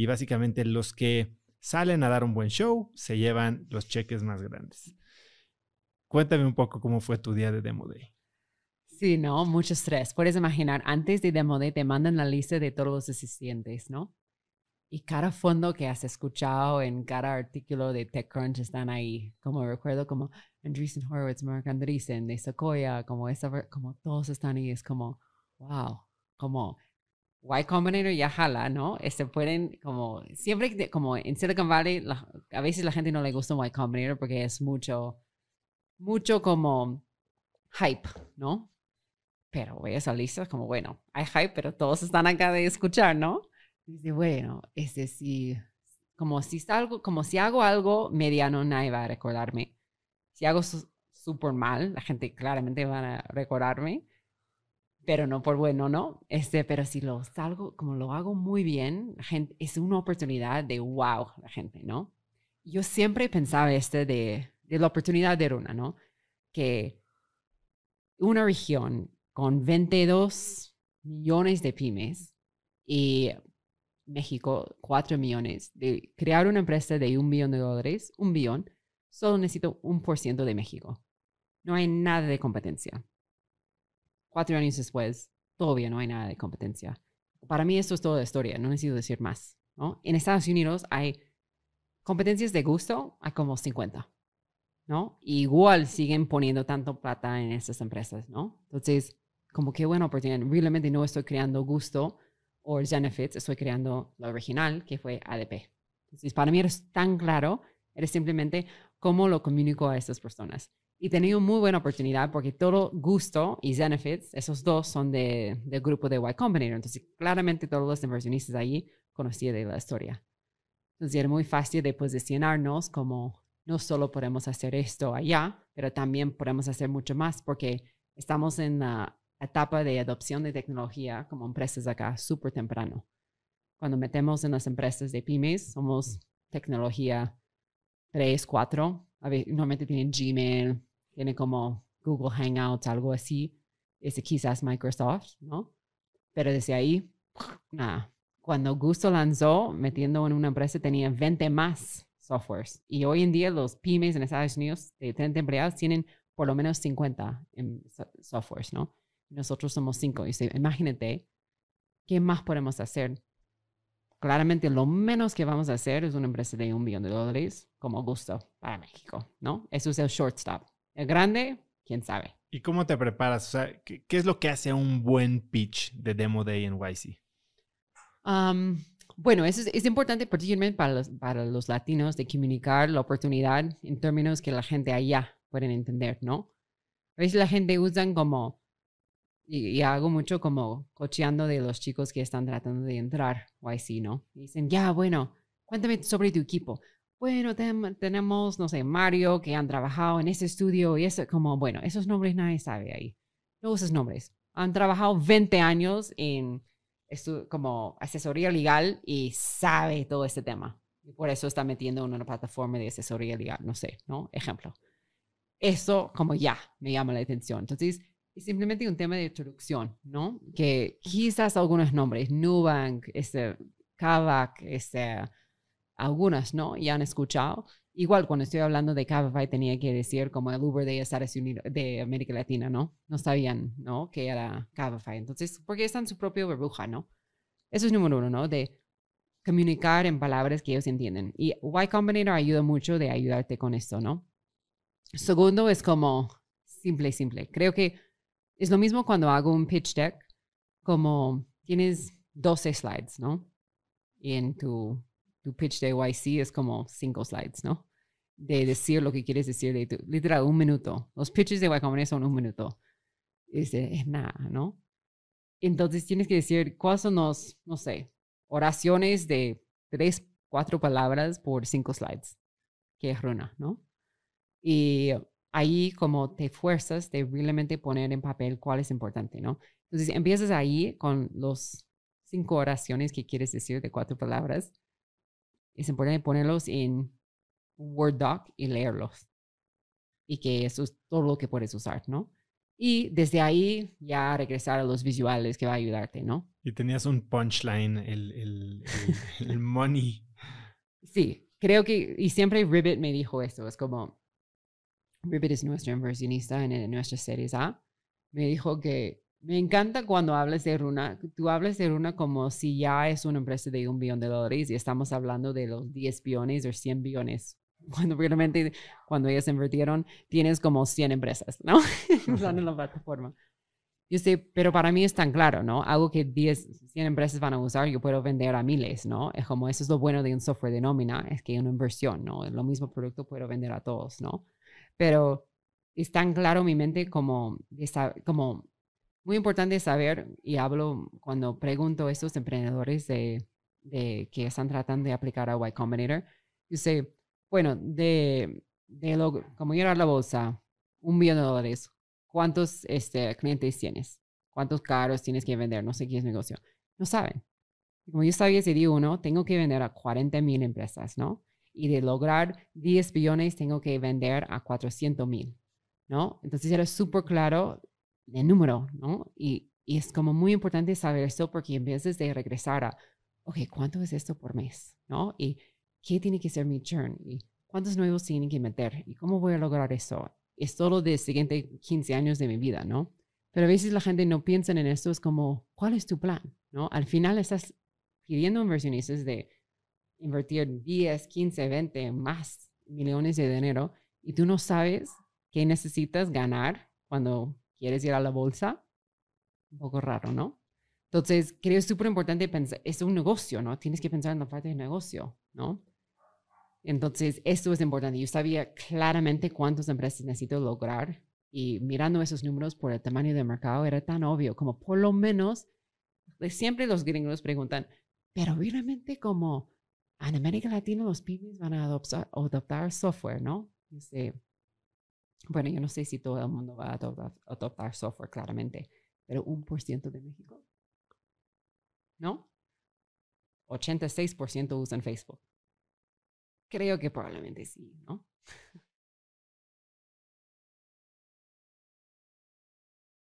y básicamente los que salen a dar un buen show se llevan los cheques más grandes. Cuéntame un poco cómo fue tu día de Demo Day. Sí, no, mucho estrés. Puedes imaginar, antes de Demo Day te mandan la lista de todos los asistentes, ¿no? Y cada fondo que has escuchado en cada artículo de TechCrunch están ahí. Como recuerdo, como Andreessen Horowitz, Mark Andreessen, de Sequoia, como, esa, como todos están ahí. Es como, wow, como y Combinator ya jala, ¿no? Este, pueden, como, siempre, como en Silicon Valley, a veces la gente no le gusta Y Combinator porque es mucho, mucho como hype, ¿no? Pero voy a esa lista, como, bueno, hay hype, pero todos están acá de escuchar, ¿no? dice, bueno, es este, decir, como si, salgo, como si hago algo mediano, nadie va a recordarme. Si hago súper mal, la gente claramente va a recordarme pero no por bueno, ¿no? Este, pero si lo salgo, como lo hago muy bien, gente, es una oportunidad de wow, la gente, ¿no? Yo siempre pensaba este de, de la oportunidad de Runa, ¿no? Que una región con 22 millones de pymes y México 4 millones, de crear una empresa de un millón de dólares, un billón, solo necesito un por ciento de México. No hay nada de competencia cuatro años después, todavía no hay nada de competencia. Para mí esto es toda la historia, no necesito decir más. ¿no? En Estados Unidos hay competencias de gusto, hay como 50. ¿no? Igual siguen poniendo tanto plata en estas empresas, ¿no? Entonces, como qué buena oportunidad. Realmente no estoy creando gusto o benefits, estoy creando lo original, que fue ADP. Entonces, para mí es tan claro, eres simplemente, cómo lo comunico a estas personas. Y tenía una muy buena oportunidad porque todo Gusto y benefits esos dos son de, del grupo de Y Combinator. Entonces, claramente todos los inversionistas allí conocían de la historia. Entonces, era muy fácil de posicionarnos como no solo podemos hacer esto allá, pero también podemos hacer mucho más porque estamos en la etapa de adopción de tecnología como empresas acá súper temprano. Cuando metemos en las empresas de pymes, somos tecnología tres, cuatro. A normalmente tienen Gmail, tiene como Google Hangouts, algo así. Ese quizás Microsoft, ¿no? Pero desde ahí, nada. Cuando Gusto lanzó, metiendo en una empresa, tenía 20 más softwares. Y hoy en día los pymes en Estados Unidos de 30 empleados tienen por lo menos 50 softwares, ¿no? Nosotros somos 5. Imagínate, ¿qué más podemos hacer Claramente lo menos que vamos a hacer es una empresa de un millón de dólares como gusto para México, ¿no? Eso es el shortstop. El grande, quién sabe. ¿Y cómo te preparas? O sea, ¿qué, es lo que hace un buen pitch de Demo Day en YC? bueno, eso es, importante particularmente para los, para los latinos de comunicar la oportunidad en términos que la gente allá pueden entender, ¿no? A veces la gente usan como y, hago mucho como cocheando de los chicos que están tratando de entrar o así, ¿no? dicen, ya, bueno, cuéntame sobre tu equipo. Bueno, tenemos, no sé, Mario, que han trabajado en ese estudio y eso, como, bueno, esos nombres nadie sabe ahí. No esos nombres. Han trabajado 20 años en como asesoría legal y sabe todo este tema. Y por eso está metiendo en una plataforma de asesoría legal, no sé, ¿no? Ejemplo. Eso como ya me llama la atención. Entonces, simplemente un tema de introducción, ¿no? Que quizás algunos nombres, Nubank, este, Kavak, este, algunas, ¿no? Ya han escuchado. Igual cuando estoy hablando de Cabify tenía que decir como el Uber de Estados Unidos, de América Latina, ¿no? No sabían, ¿no? Que era Cabify. Entonces, porque están en su propia burbuja, ¿no? Eso es número uno, ¿no? De comunicar en palabras que ellos entienden. Y Y Combinator ayuda mucho de ayudarte con esto, ¿no? Segundo es como simple, simple. Creo que es lo mismo cuando hago un pitch deck, como tienes 12 slides, ¿no? Y en tu, tu pitch de YC es como 5 slides, ¿no? De decir lo que quieres decir, de tu, literal, un minuto. Los pitches de Y son un minuto. Es, nada, ¿no? Entonces tienes que decir cuáles son los, no sé, oraciones de tres, cuatro palabras por cinco slides, que es runa, ¿no? Y ahí como te fuerzas de realmente poner en papel cuál es importante, ¿no? Entonces empiezas ahí con los cinco oraciones que quieres decir de cuatro palabras. Es importante ponerlos en Word Doc y leerlos. Y que eso es todo lo que puedes usar, ¿no? Y desde ahí ya regresar a los visuales que va a ayudarte, ¿no? Y tenías un punchline, el, el, money. Sí, creo que, y siempre Ribbit me dijo eso, es como, Ribbit es nuestro inversionista en nuestra Series A, me dijo que me encanta cuando hablas de Runa, tú hablas de Runa como si ya es una empresa de un billón de dólares y estamos hablando de los 10 billones o 100 billones. Cuando realmente, cuando ellos invirtieron, tienes como 100 empresas, ¿no? Usando la plataforma. Yo sé, pero para mí es tan claro, ¿no? Algo que 10, 100 empresas van a usar, yo puedo vender a miles, ¿no? Es como eso es lo bueno de un software de nómina, es que es una inversión, ¿no? Lo mismo producto puedo vender a todos, ¿no? pero es tan claro en mi mente como, como muy importante saber, y hablo cuando pregunto a estos emprendedores de, que están tratando de aplicar a Y Combinator, sé, bueno, de, de lo, como ir la bolsa, un millón de dólares, ¿cuántos este, clientes tienes? ¿Cuántos carros tienes que vender? No sé qué es negocio. No saben. Como yo sabía ese digo uno, tengo que vender a 40 mil empresas, ¿no? y de lograr 10 billones tengo que vender a 400 mil, ¿no? Entonces era súper claro el número, ¿no? Y, y, es como muy importante saber esto porque en vez de regresar a, ok, ¿cuánto es esto por mes? ¿No? Y qué tiene que ser mi churn y cuántos nuevos tienen que meter y cómo voy a lograr eso. Es todo de siguiente 15 años de mi vida, ¿no? Pero a veces la gente no piensa en esto, es como, ¿cuál es tu plan? ¿No? Al final estás pidiendo inversionistas de invertir 10, 15, 20, más millones de dinero y tú no sabes qué necesitas ganar cuando quieres ir a la bolsa, un poco raro, ¿no? Entonces, creo es súper importante pensar, es un negocio, ¿no? Tienes que pensar en la parte de negocio, ¿no? Entonces, esto es importante. Yo sabía claramente cuántas empresas necesito lograr y mirando esos números por el tamaño del mercado era tan obvio, como por lo menos, siempre los gringos preguntan, pero realmente como en América Latina los pymes van a adoptar, software, ¿no? Este, bueno, yo no sé si todo el mundo va a adoptar, software, claramente, pero un por ciento de México, ¿no? 86% usan Facebook. Creo que probablemente sí, ¿no?